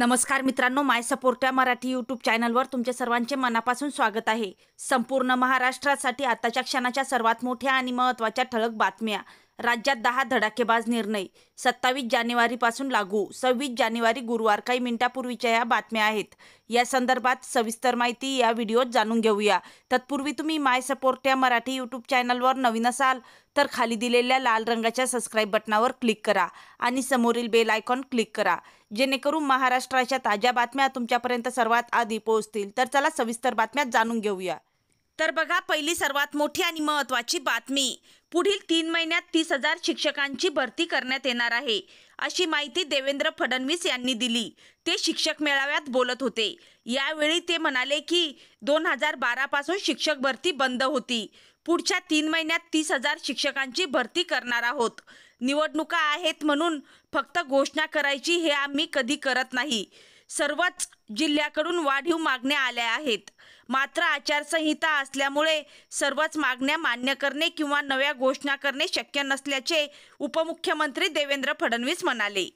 नमस्कार मित्रांनो माय support Marathi YouTube चॅनलवर तुमचे सर्वांचे मनापासून स्वागत आहे संपूर्ण महाराष्ट्रासाठी आताच्या क्षणाच्या सर्वात मोठ्या आणि महत्त्वाच्या ठळक बातम्या राज्यात दहा धडाकेबाज निर्णय सत्तावीस जानेवारीपासून लागू सव्वीस जानेवारी गुरुवार काही मिनिटापूर्वीच्या या बातम्या आहेत या संदर्भात सविस्तर माहिती या व्हिडिओत जाणून घेऊया तत्पूर्वी तुम्ही माय सपोर्ट या मराठी यूट्यूब चॅनलवर नवीन असाल तर खाली दिलेल्या लाल रंगाच्या सबस्क्राईब बटनावर क्लिक करा आणि समोरील बेल आयकॉन क्लिक करा जेणेकरून महाराष्ट्राच्या ताज्या बातम्या तुमच्यापर्यंत सर्वात आधी पोहोचतील तर चला सविस्तर बातम्या जाणून घेऊया तर बघा पहिली सर्वात मोठी आणि महत्त्वाची बातमी पुढील तीन महिन्यात तीस हजार शिक्षकांची भरती करण्यात येणार आहे अशी माहिती देवेंद्र फडणवीस यांनी दिली ते शिक्षक मेळाव्यात बोलत होते यावेळी ते म्हणाले की दोन हजार पासून शिक्षक भरती बंद होती पुढच्या तीन महिन्यात तीस हजार शिक्षकांची भरती करणार आहोत निवडणुका आहेत म्हणून फक्त घोषणा करायची हे आम्ही कधी करत नाही सर्वच जिल्ह्याकडून वाढीव मागण्या आल्या आहेत मात्र आचारसंहिता असल्यामुळे सर्वच मागण्या मान्य करणे किंवा नव्या घोषणा करणे शक्य नसल्याचे उपमुख्यमंत्री देवेंद्र फडणवीस म्हणाले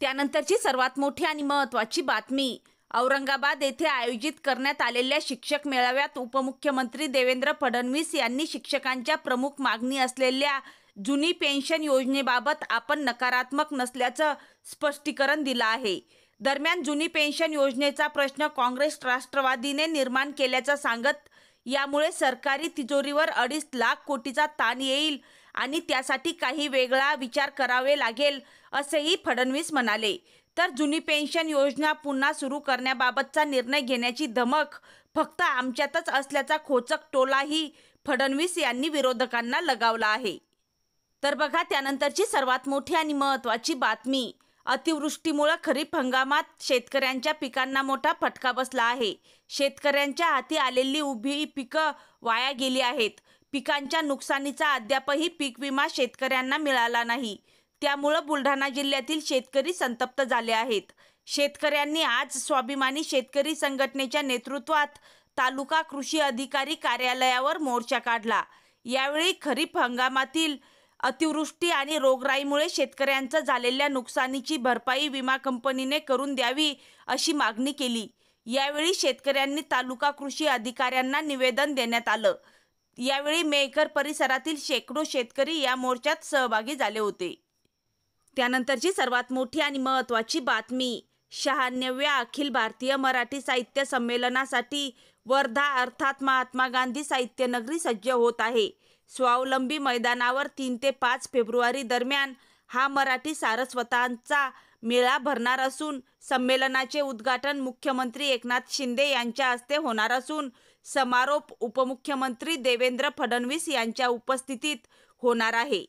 त्यानंतरची सर्वात मोठी आणि महत्वाची बातमी औरंगाबाद येथे आयोजित करण्यात आलेल्या शिक्षक मेळाव्यात उपमुख्यमंत्री देवेंद्र फडणवीस यांनी शिक्षकांच्या प्रमुख मागणी असलेल्या जुनी पेन्शन योजनेबाबत आपण नकारात्मक नसल्याचं स्पष्टीकरण दिलं आहे दरम्यान जुनी पेन्शन योजनेचा प्रश्न काँग्रेस राष्ट्रवादीने निर्माण केल्याचं सांगत यामुळे सरकारी तिजोरीवर अडीच लाख कोटीचा ताण येईल आणि त्यासाठी काही वेगळा विचार करावे लागेल असेही फडणवीस म्हणाले तर जुनी पेन्शन योजना पुन्हा सुरू करण्याबाबतचा निर्णय घेण्याची धमक फक्त आमच्यातच असल्याचा खोचक टोलाही फडणवीस यांनी विरोधकांना लगावला आहे तर बघा त्यानंतरची सर्वात मोठी आणि महत्त्वाची बातमी अतिवृष्टीमुळे खरीप हंगामात शेतकऱ्यांच्या पिकांना मोठा फटका बसला आहे शेतकऱ्यांच्या हाती आलेली उभी पिकं वाया गेली आहेत पिकांच्या नुकसानीचा अद्यापही पीक विमा शेतकऱ्यांना मिळाला नाही त्यामुळं बुलढाणा जिल्ह्यातील शेतकरी संतप्त झाले आहेत शेतकऱ्यांनी आज स्वाभिमानी शेतकरी संघटनेच्या नेतृत्वात तालुका कृषी अधिकारी कार्यालयावर मोर्चा काढला यावेळी खरीप हंगामातील अतिवृष्टी आणि रोगराईमुळे शेतकऱ्यांचं झालेल्या नुकसानीची भरपाई विमा कंपनीने करून द्यावी अशी मागणी केली यावेळी शेतकऱ्यांनी तालुका कृषी अधिकाऱ्यांना निवेदन देण्यात आलं यावेळी मेकर परिसरातील शेकडो शेतकरी या मोर्चात सहभागी झाले होते त्यानंतरची सर्वात मोठी आणि महत्त्वाची बातमी शहाण्णव्या अखिल भारतीय मराठी साहित्य संमेलनासाठी वर्धा अर्थात महात्मा गांधी साहित्य नगरी सज्ज होत आहे स्वावलंबी मैदानावर तीन ते पाच फेब्रुवारी दरम्यान हा मराठी सारस्वतांचा मेळा भरणार असून संमेलनाचे उद्घाटन मुख्यमंत्री एकनाथ शिंदे यांच्या हस्ते होणार असून समारोप उपमुख्यमंत्री देवेंद्र फडणवीस यांच्या उपस्थितीत होणार आहे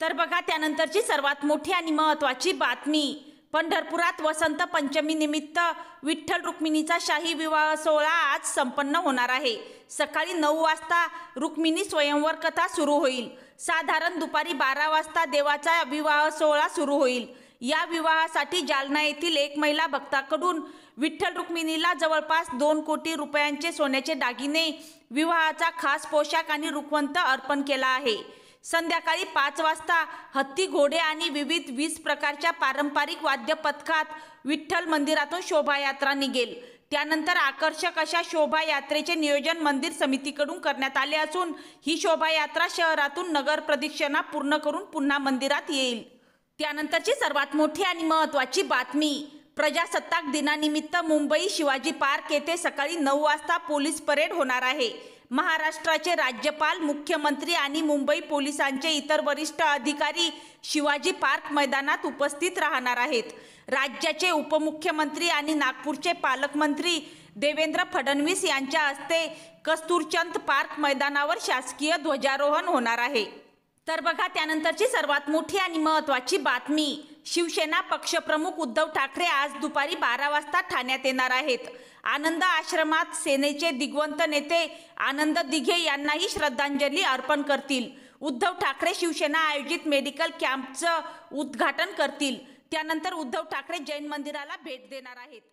तर बघा त्यानंतरची सर्वात मोठी आणि महत्त्वाची बातमी पंढरपुरात वसंत पंचमी निमित्त विठ्ठल रुक्मिणीचा शाही विवाह सोहळा आज संपन्न होणार आहे सकाळी नऊ वाजता रुक्मिणी स्वयंवर कथा सुरू होईल साधारण दुपारी बारा वाजता देवाचा विवाह सोहळा सुरू होईल या विवाहासाठी जालना येथील एक महिला भक्ताकडून विठ्ठल रुक्मिणीला जवळपास दोन कोटी रुपयांचे सोन्याचे दागिने विवाहाचा खास पोशाख आणि रुखवंत अर्पण केला आहे संध्याकाळी पाच वाजता हत्ती घोडे आणि विविध वीस प्रकारच्या पारंपरिक वाद्य पथकात विठ्ठल मंदिरातून शोभायात्रा निघेल त्यानंतर आकर्षक अशा शोभायात्रेचे नियोजन मंदिर समितीकडून करण्यात आले असून ही शोभायात्रा शहरातून नगर प्रदक्षिणा पूर्ण करून पुन्हा मंदिरात येईल त्यानंतरची सर्वात मोठी आणि महत्त्वाची बातमी प्रजासत्ताक दिनानिमित्त मुंबई शिवाजी पार्क येथे सकाळी नऊ वाजता पोलीस परेड होणार आहे महाराष्ट्राचे राज्यपाल मुख्यमंत्री आणि मुंबई पोलिसांचे इतर वरिष्ठ अधिकारी शिवाजी पार्क मैदानात उपस्थित राहणार आहेत राज्याचे उपमुख्यमंत्री आणि नागपूरचे पालकमंत्री देवेंद्र फडणवीस यांच्या हस्ते कस्तुरचंद पार्क मैदानावर शासकीय ध्वजारोहण होणार आहे तर बघा त्यानंतरची सर्वात मोठी आणि महत्त्वाची बातमी शिवसेना पक्षप्रमुख उद्धव ठाकरे आज दुपारी बारा वाजता ठाण्यात येणार आहेत आनंद आश्रमात सेनेचे दिग्वंत नेते आनंद दिघे यांनाही श्रद्धांजली अर्पण करतील उद्धव ठाकरे शिवसेना आयोजित मेडिकल कॅम्पचं उद्घाटन करतील त्यानंतर उद्धव ठाकरे जैन मंदिराला भेट देणार आहेत